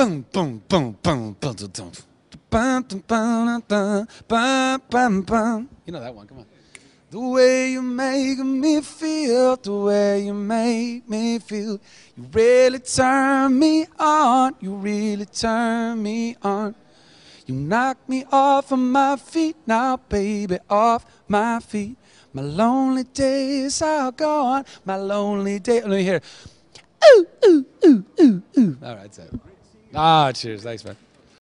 You know that one, come on. The way you make me feel, the way you make me feel, you really turn me on, you really turn me on. You knock me off of my feet now, baby, off my feet. My lonely days are gone, my lonely days. Let me hear. Ooh, ooh, ooh, ooh, ooh. All right, so. Ah, cheers. Thanks, man.